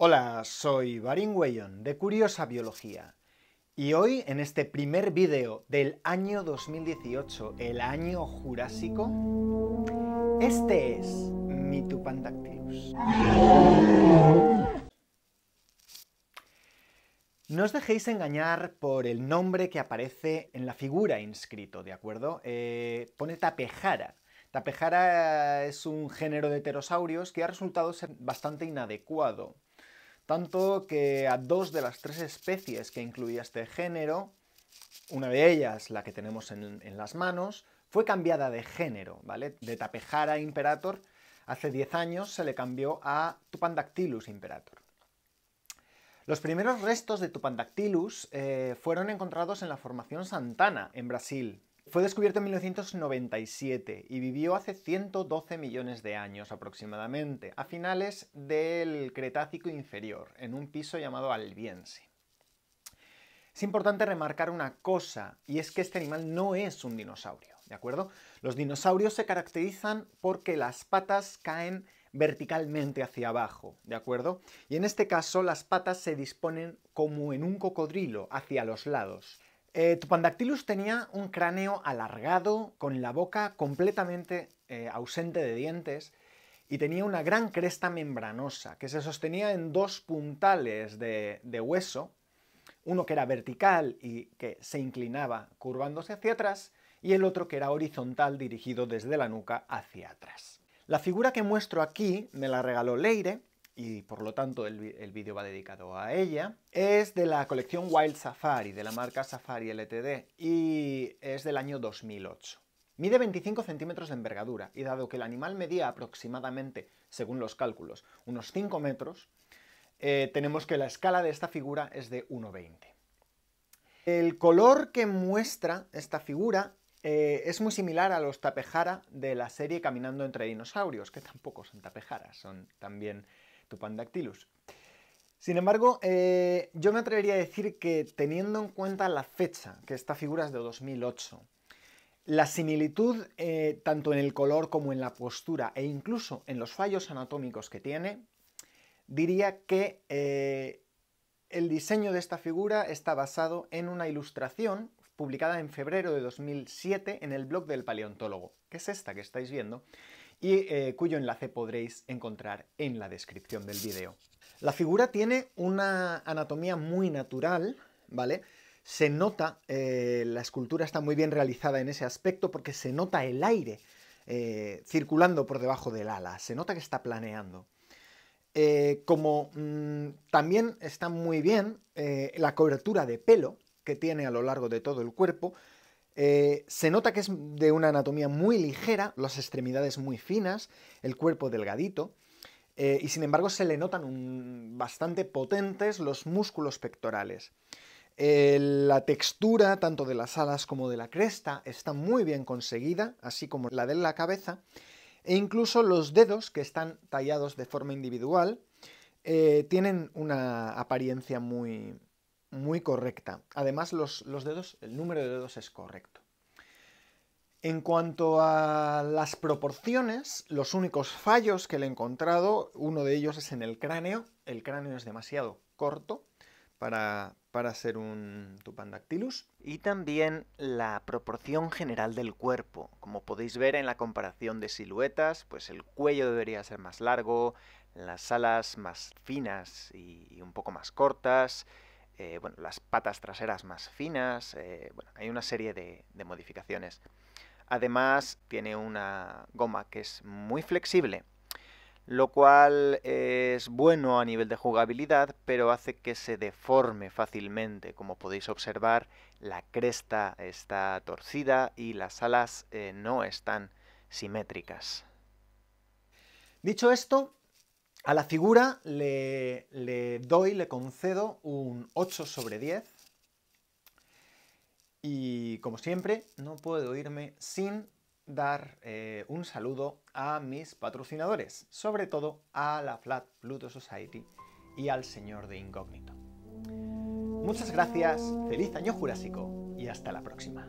Hola, soy Barin Weyon de Curiosa Biología y hoy en este primer vídeo del año 2018, el año jurásico, este es mi Tupandactylus. No os dejéis engañar por el nombre que aparece en la figura inscrito, ¿de acuerdo? Eh, pone tapejara. Tapejara es un género de pterosaurios que ha resultado ser bastante inadecuado tanto que a dos de las tres especies que incluía este género, una de ellas, la que tenemos en, las manos, fue cambiada de género, ¿vale? De Tapejara imperator, hace 10 años se le cambió a Tupandactylus imperator. Los primeros restos de Tupandactylus eh, fueron encontrados en la formación Santana, en Brasil, fue descubierto en 1997 y vivió hace 112 millones de años aproximadamente, a finales del Cretácico inferior, en un piso llamado Albiense. Es importante remarcar una cosa, y es que este animal no es un dinosaurio, ¿de acuerdo? Los dinosaurios se caracterizan porque las patas caen verticalmente hacia abajo, ¿de acuerdo? Y en este caso las patas se disponen como en un cocodrilo, hacia los lados. Eh, Tupandactylus tenía un cráneo alargado, con la boca completamente eh, ausente de dientes, y tenía una gran cresta membranosa que se sostenía en dos puntales de hueso, uno que era vertical y que se inclinaba curvándose hacia atrás, y el otro que era horizontal dirigido desde la nuca hacia atrás. La figura que muestro aquí me la regaló Leire y por lo tanto el, vídeo va dedicado a ella. Es de la colección Wild Safari, de la marca Safari LTD, y es del año 2008. Mide 25 centímetros de envergadura, y dado que el animal medía aproximadamente, según los cálculos, unos 5 metros, eh, tenemos que la escala de esta figura es de 1,20. El color que muestra esta figura eh, es muy similar a los tapejara de la serie Caminando entre dinosaurios, que tampoco son tapejara, son también pandactylus Sin embargo, eh, yo me atrevería a decir que teniendo en cuenta la fecha, que esta figura es de 2008, la similitud eh, tanto en el color como en la postura e incluso en los fallos anatómicos que tiene, diría que eh, el diseño de esta figura está basado en una ilustración publicada en febrero de 2007 en el blog del paleontólogo, que es esta que estáis viendo, y eh, cuyo enlace podréis encontrar en la descripción del vídeo. La figura tiene una anatomía muy natural, ¿vale? Se nota, eh, la escultura está muy bien realizada en ese aspecto porque se nota el aire eh, circulando por debajo del ala, se nota que está planeando. como mm, también está muy bien la cobertura de pelo que tiene a lo largo de todo el cuerpo, eh, se nota que es de una anatomía muy ligera, las extremidades muy finas, el cuerpo delgadito, eh, y sin embargo se le notan bastante potentes los músculos pectorales. la textura tanto de las alas como de la cresta está muy bien conseguida, así como la de la cabeza, e incluso los dedos, que están tallados de forma individual, eh, tienen una apariencia muy, muy correcta. Además, los, dedos, el número de dedos es correcto. En cuanto a las proporciones, los únicos fallos que le he encontrado, uno de ellos es en el cráneo. El cráneo es demasiado corto para, para ser un Tupandactylus. Y también la proporción general del cuerpo. Como podéis ver en la comparación de siluetas, pues el cuello debería ser más largo, las alas más finas y un poco más cortas, eh, las patas traseras más finas, eh, hay una serie de, modificaciones. Además, tiene una goma que es muy flexible, lo cual es bueno a nivel de jugabilidad, pero hace que se deforme fácilmente. Como podéis observar, la cresta está torcida y las alas eh, no están simétricas. Dicho esto, a la figura le, doy, le concedo un 8 sobre 10. Y como siempre, no puedo irme sin dar eh, un saludo a mis patrocinadores, sobre todo a la Flat Pluto Society y al señor de Incógnito. Muchas gracias, feliz año jurásico y hasta la próxima.